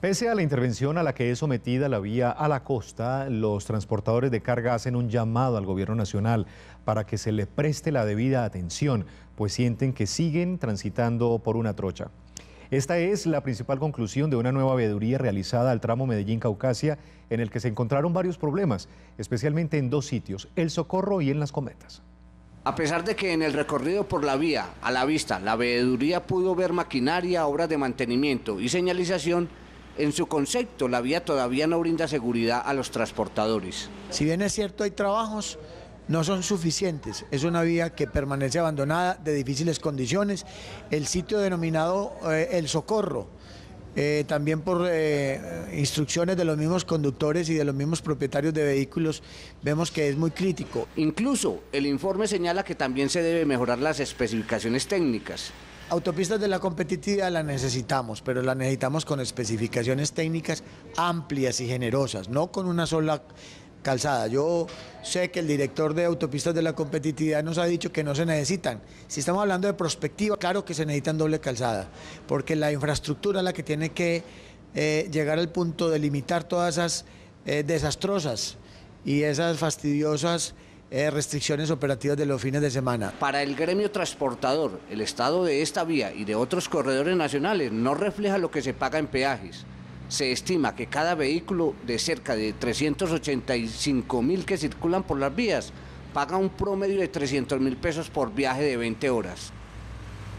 Pese a la intervención a la que es sometida la vía a la costa, los transportadores de carga hacen un llamado al gobierno nacional para que se le preste la debida atención, pues sienten que siguen transitando por una trocha. Esta es la principal conclusión de una nueva veeduría realizada al tramo Medellín-Caucasia, en el que se encontraron varios problemas, especialmente en dos sitios, El Socorro y en Las Cometas. A pesar de que en el recorrido por la vía, a la vista, la veeduría pudo ver maquinaria, obras de mantenimiento y señalización, en su concepto, la vía todavía no brinda seguridad a los transportadores. Si bien es cierto, hay trabajos no son suficientes. Es una vía que permanece abandonada, de difíciles condiciones. El sitio denominado eh, El Socorro, eh, también por eh, instrucciones de los mismos conductores y de los mismos propietarios de vehículos, vemos que es muy crítico. Incluso el informe señala que también se debe mejorar las especificaciones técnicas. Autopistas de la competitividad la necesitamos, pero la necesitamos con especificaciones técnicas amplias y generosas, no con una sola calzada. Yo sé que el director de Autopistas de la Competitividad nos ha dicho que no se necesitan. Si estamos hablando de prospectiva, claro que se necesitan doble calzada, porque la infraestructura es la que tiene que eh, llegar al punto de limitar todas esas eh, desastrosas y esas fastidiosas eh, restricciones operativas de los fines de semana. Para el gremio transportador, el estado de esta vía y de otros corredores nacionales no refleja lo que se paga en peajes. Se estima que cada vehículo de cerca de 385 mil que circulan por las vías paga un promedio de 300 mil pesos por viaje de 20 horas.